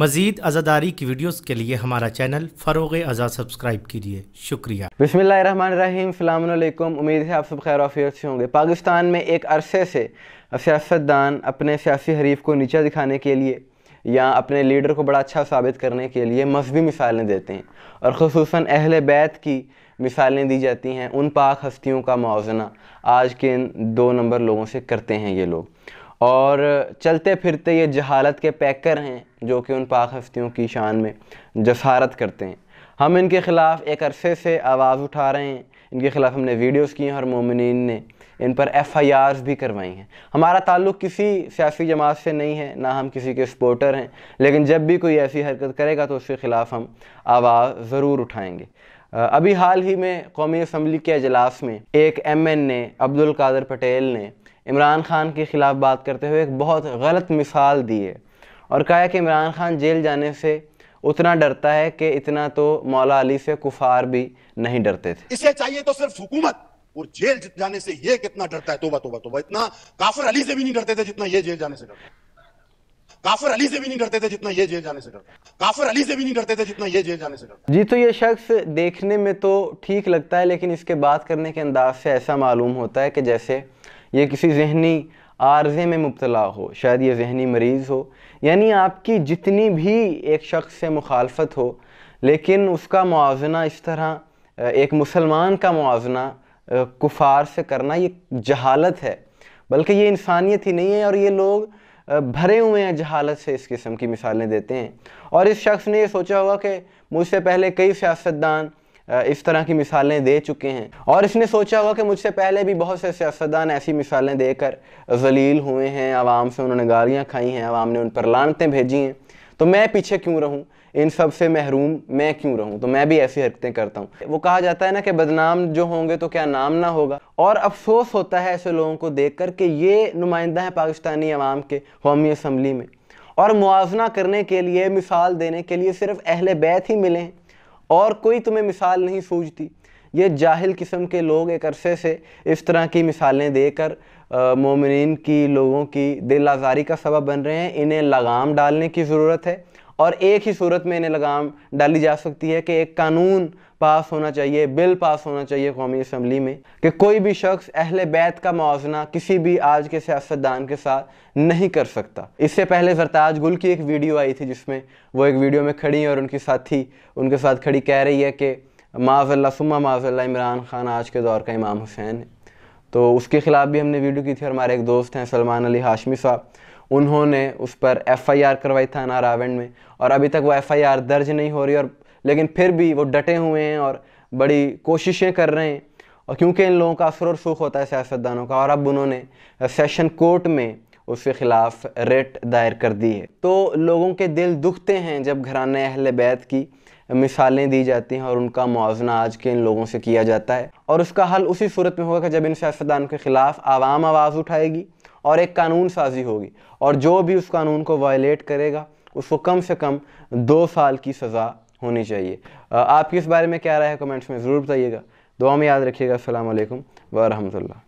मजीद आज़ादारी की वीडियोस के लिए हमारा चैनल फ़रोग आज़ाद सब्सक्राइब कीजिए शुक्रिया बसमीम उम्मीद है आप सब खैर आफियत से होंगे पाकिस्तान में एक अरसे से सियासतदान अपने सियासी हरीफ को नीचा दिखाने के लिए या अपने लीडर को बड़ा अच्छा साबित करने के लिए मजहबी मिसालें देते हैं और खसूस अहल बैत की मिसालें दी जाती हैं उन पाक हस्तियों का मुआवजना आज के इन दो नंबर लोगों से करते हैं ये लोग और चलते फिरते ये जहालत के पैकर हैं जो कि उन पाक हस्तियों की शान में जसारत करते हैं हम इनके ख़िलाफ़ एक अरसे से आवाज़ उठा रहे हैं इनके ख़िलाफ़ हमने वीडियोज़ की हैं और मोमिन ने इन पर एफ़ आई आर्स भी करवाई हैं हमारा ताल्लुक़ किसी सियासी जमात से नहीं है ना हम किसी के सपोर्टर हैं लेकिन जब भी कोई ऐसी हरकत करेगा तो उसके ख़िलाफ़ हम आवाज़ ज़रूर उठाएँगे अभी हाल ही में कौमी असम्बली के अजलास में एक एम एन ने अब्दुल कादर पटेल ने इमरान खान के ख़िलाफ़ बात करते हुए एक बहुत गलत मिसाल दी है और कहा है कि इमरान खान जेल जाने से उतना डरता है कि इतना तो मौला अली से कुफार भी नहीं डरते थे इसे चाहिए तो सिर्फ हुकूमत और जेल जाने से ये कितना डरता है तोबा तोबा तोबा इतना काफर अली से भी नहीं डरते थे जितना ये जेल जाने से काफर अली से भी नहीं डरते थे जितना ये जेल जाने से डरते काफर अली से भी नहीं डरते थे जितना ये जेल जाने से डरते जी तो ये शख्स देखने में तो ठीक लगता है लेकिन इसके बात करने के अंदाज से ऐसा मालूम होता है कि जैसे ये किसी जहनी आर्जे में मुबतला हो शायद ये जहनी मरीज़ हो यानी आपकी जितनी भी एक शख्स से मुखालफत हो लेकिन उसका मुआजना इस तरह एक मुसलमान का मुजना कुफार से करना ये जहालत है बल्कि ये इंसानियत ही नहीं है और ये लोग भरे हुए हैं जहालत से इस किस्म की मिसालें देते हैं और इस शख्स ने ये सोचा होगा कि मुझसे पहले कई सियासतदान इस तरह की मिसालें दे चुके हैं और इसने सोचा होगा कि मुझसे पहले भी बहुत से सियासतदान ऐसी मिसालें देकर जलील हुए हैं आवाम से उन्होंने गालियाँ खाई हैं आवाम ने उन पर लानतें भेजी हैं तो मैं पीछे क्यों रहूँ इन सब से महरूम मैं क्यों रहूँ तो मैं भी ऐसी हरकतें करता हूँ वो कहा जाता है ना कि बदनाम जो होंगे तो क्या नाम ना होगा और अफसोस होता है ऐसे लोगों को देख कर कि ये नुमाइंदा है पाकिस्तानी आवाम के कौमी असम्बली में और मुआजना करने के लिए मिसाल देने के लिए सिर्फ अहल बैत ही मिले हैं और कोई तुम्हें मिसाल नहीं सूझती ये जाहिल किस्म के लोग एक अरसे से इस तरह की मिसालें देकर मोमिन की लोगों की दिल आज़ारी का सबब बन रहे हैं इन्हें लगाम डालने की ज़रूरत है और एक ही सूरत में इन्हें लगाम डाली जा सकती है कि एक कानून पास होना चाहिए बिल पास होना चाहिए कौमी असम्बली में कि कोई भी शख्स अहल बैत का मुआवजना किसी भी आज के सियासतदान के साथ नहीं कर सकता इससे पहले सरताज गुल की एक वीडियो आई थी जिसमें वो एक वीडियो में खड़ी और उनकी साथी उनके साथ खड़ी कह रही है कि माजल्ला सुमा माजल्ला इमरान खान आज के दौर का इमाम हुसैन है तो उसके ख़िलाफ़ भी हमने वीडियो की थी और हमारे एक दोस्त हैं सलमान अली हाशमी साहब उन्होंने उस पर एफआईआर करवाई था नारावण में और अभी तक वो एफआईआर दर्ज नहीं हो रही और लेकिन फिर भी वो डटे हुए हैं और बड़ी कोशिशें कर रहे हैं और क्योंकि इन लोगों का असर और सुख होता है सियासतदानों का और अब उन्होंने सेशन कोर्ट में उसके ख़िलाफ़ रेट दायर कर दी है तो लोगों के दिल दुखते हैं जब घराने अहल बैत की मिसालें दी जाती हैं और उनका मुआवजना आज के इन लोगों से किया जाता है और उसका हल उसी सूरत में होगा कि जब इन सियासतदानों के ख़िलाफ़ आवाम आवाज़ उठाएगी और एक कानून साजी होगी और जो भी उस कानून को वायलेट करेगा उसको कम से कम दो साल की सज़ा होनी चाहिए आपकी इस बारे में क्या राय है कमेंट्स में ज़रूर बताइएगा दुआ में याद रखिएगा असल वरहमल्ला